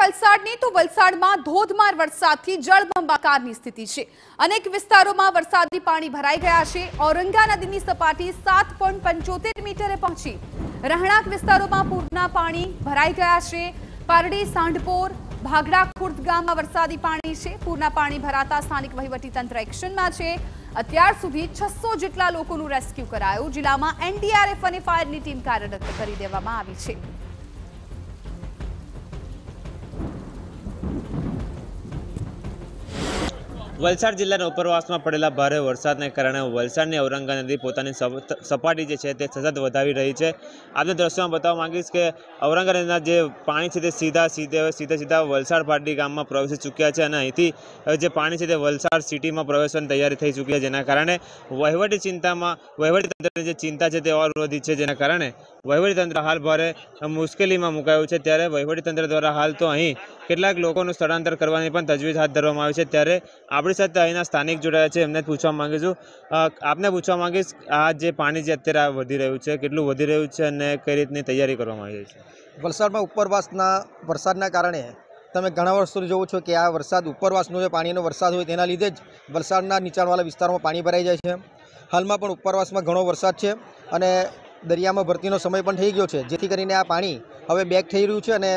વલસાડની તો વલસાડમાં ધોધમાર વરસાદથી જળબંબાકારની સ્થિતિ છે અનેક વિસ્તારોમાં વરસાદી પાણી ભરાઈ ગયા છે ઔરંગા નદીની સપાટી સાત મીટરે પહોંચી રહેણાંક વિસ્તારોમાં પૂરના પાણી ભરાઈ ગયા છે પારડી સાંઢપોર ભાગડા ખુર્દ ગામમાં વરસાદી પાણી છે પૂરના પાણી ભરાતા સ્થાનિક વહીવટી તંત્ર એક્શનમાં છે અત્યાર સુધી છસો જેટલા લોકોનું રેસ્ક્યુ કરાયું જિલ્લામાં એનડીઆરએફ અને ફાયરની ટીમ કાર્યરત કરી દેવામાં આવી છે વલસાડ જિલ્લાના ઉપરવાસમાં પડેલા ભારે વરસાદને કારણે વલસાડની ઔરંગા નદી પોતાની સપાટી જે છે તે સતત વધાવી રહી છે આજે દ્રશ્યમાં બતાવવા માંગીશ કે ઔરંગા નદીના જે પાણી છે તે સીધા સીધે સીધા સીધા વલસાડ પાટી ગામમાં પ્રવેશી ચૂક્યા છે અને અહીંથી જે પાણી છે તે વલસાડ સિટીમાં પ્રવેશવાની તૈયારી થઈ ચૂકી છે જેના કારણે વહીવટી ચિંતામાં વહીવટીતંત્રની જે ચિંતા છે તે ઓર વધી છે જેના કારણે વહીવટીતંત્ર હાલ ભારે મુશ્કેલીમાં મુકાયું છે ત્યારે વહીવટીતંત્ર દ્વારા હાલ તો અહીં કેટલાક લોકોનું સ્થળાંતર કરવાની પણ તજવીજ હાથ ધરવામાં આવી છે ત્યારે આપણે આપણી સાથે અહીંના સ્થાનિક જોડાયા છે એમને પૂછવા માગું છું આપને પૂછવા માંગીશ આ જે પાણી જે અત્યારે વધી રહ્યું છે કેટલું વધી રહ્યું છે અને કઈ રીતની તૈયારી કરવામાં આવી છે વલસાડમાં ઉપરવાસના વરસાદના કારણે તમે ઘણા વર્ષોથી જોવો છો કે આ વરસાદ ઉપરવાસનો જે પાણીનો વરસાદ હોય તેના લીધે જ વલસાડના નીચાણવાળા વિસ્તારમાં પાણી ભરાઈ જાય છે હાલમાં પણ ઉપરવાસમાં ઘણો વરસાદ છે અને દરિયામાં ભરતીનો સમય પણ થઈ ગયો છે જેથી કરીને આ પાણી હવે બેક થઈ રહ્યું છે અને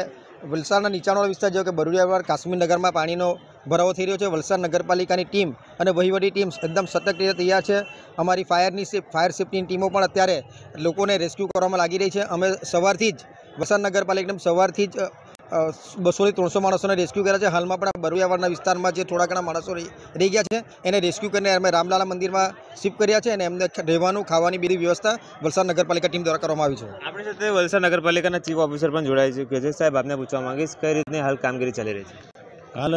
વલસાડના નીચાણવાળા વિસ્તાર જેવો કે બરુડિયાવાડ કાશ્મીરનગરમાં પાણીનો ભરાવો થઈ રહ્યો છે વલસાડ નગરપાલિકાની ટીમ અને વહીવટી ટીમ એકદમ સતર્ક રીતે તૈયાર છે અમારી ફાયરની સેફ ફાયર સેફટીની ટીમો પણ અત્યારે લોકોને રેસ્ક્યુ કરવામાં લાગી રહી છે અમે સવારથી જ વલસાડ નગરપાલિકાની સવારથી જ બસોથી ત્રણસો માણસોને રેસ્ક્યુ કર્યા છે હાલમાં પણ બરુયાવાડના વિસ્તારમાં જે થોડા ઘણા માણસો રહી ગયા છે એને રેસ્ક્યુ કરીને અમે રામલાલા મંદિરમાં શિફ્ટ કર્યા છે અને એમને રહેવાનું ખાવાની બધી વ્યવસ્થા વલસાડ નગરપાલિકા ટીમ દ્વારા કરવામાં આવી છે આપણી સાથે વલસાડ નગરપાલિકાના ચીફ ઓફિસર પણ જોડાય છે કે સાહેબ આપને પૂછવા માંગીશ કઈ રીતની હાલ કામગીરી ચાલી રહી છે હાલ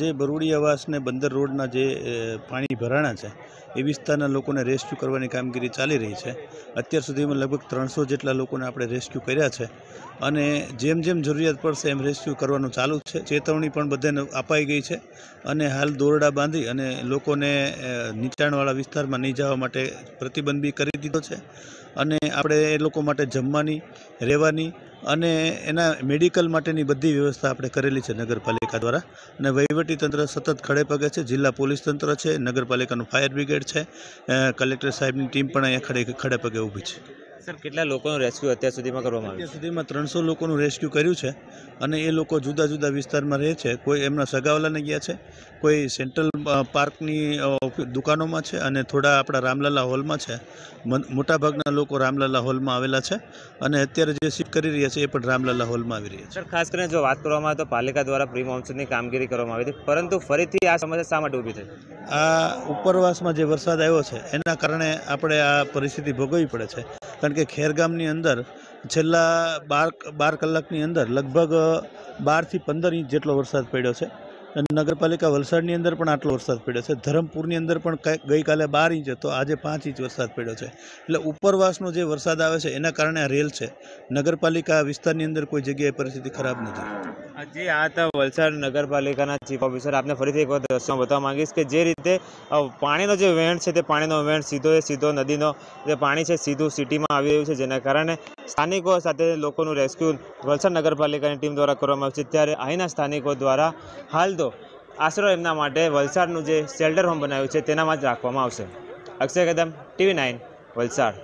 જે બરોડી આવાસને બંદર રોડના જે પાણી ભરાણા છે એ વિસ્તારના લોકોને રેસ્ક્યુ કરવાની કામગીરી ચાલી રહી છે અત્યાર સુધીમાં લગભગ ત્રણસો જેટલા લોકોને આપણે રેસ્ક્યુ કર્યા છે અને જેમ જેમ જરૂરિયાત પડશે એમ રેસ્ક્યુ કરવાનું ચાલુ છે ચેતવણી પણ બધાને અપાઈ ગઈ છે અને હાલ દોરડા બાંધી અને લોકોને નીચાણવાળા વિસ્તારમાં નહીં જવા માટે પ્રતિબંધી કરી દીધો છે અને આપણે એ લોકો માટે જમવાની રહેવાની અને એના મેડિકલ માટેની બધી વ્યવસ્થા આપણે કરેલી છે નગરપાલિકા દ્વારા અને વહીવટીતંત્ર સતત ખડે પગે છે જિલ્લા પોલીસ તંત્ર છે નગરપાલિકાનું ફાયર બ્રિગેડ છે કલેક્ટર સાહેબની ટીમ પણ અહીંયા ખડે ખડે પગે ઊભી છે સર કેટલા લોકોનું રેસ્ક્યુ અત્યાર સુધીમાં કરવામાં આવ્યું અત્યાર સુધીમાં ત્રણસો લોકોનું રેસ્ક્યુ કર્યું છે અને એ લોકો જુદા જુદા વિસ્તારમાં રહે છે કોઈ એમના સગાવાલાને ગયા છે કોઈ સેન્ટ્રલ પાર્કની દુકાનોમાં છે અને થોડા આપણા રામલાલા હોલમાં છે મોટાભાગના લોકો રામલાલા હોલમાં આવેલા છે અને અત્યારે જે શિફ્ટ કરી રહ્યા છે એ પણ રામલાલા હોલમાં આવી રહ્યા છે સર ખાસ કરીને જો વાત કરવામાં આવે તો પાલિકા દ્વારા પ્રી મોન્સૂનની કામગીરી કરવામાં આવી હતી પરંતુ ફરીથી આ સમસ્યા શા માટે ઊભી થઈ આ ઉપરવાસમાં જે વરસાદ આવ્યો છે એના કારણે આપણે આ પરિસ્થિતિ ભોગવવી પડે છે કારણ કે ખેરગામની અંદર છેલ્લા બાર બાર કલાકની અંદર લગભગ બારથી પંદર ઇંચ જેટલો વરસાદ પડ્યો છે અને નગરપાલિકા વલસાડની અંદર પણ આટલો વરસાદ પડ્યો છે ધરમપુરની અંદર પણ ગઈકાલે બાર ઇંચ હતો આજે પાંચ ઇંચ વરસાદ પડ્યો છે એટલે ઉપરવાસનો જે વરસાદ આવે છે એના કારણે આ રેલ છે નગરપાલિકા વિસ્તારની અંદર કોઈ જગ્યાએ પરિસ્થિતિ ખરાબ નથી જે આ હતા વલસાડ નગરપાલિકાના ચીફ ઓફિસર આપને ફરીથી એકવાર દર્શન બતાવવા માંગીશ કે જે રીતે પાણીનો જે વેણ છે તે પાણીનો વેણ સીધો એ સીધો નદીનો જે પાણી છે સીધું સિટીમાં આવી રહ્યું છે જેના કારણે સ્થાનિકો સાથે લોકોનું રેસ્ક્યુ વલસાડ નગરપાલિકાની ટીમ દ્વારા કરવામાં આવશે ત્યારે અહીંના સ્થાનિકો દ્વારા હાલ તો આશરો એમના માટે વલસાડનું જે શેલ્ટર હોમ બનાવ્યું છે તેનામાં જ રાખવામાં આવશે અક્ષય કદમ ટીવી નાઇન વલસાડ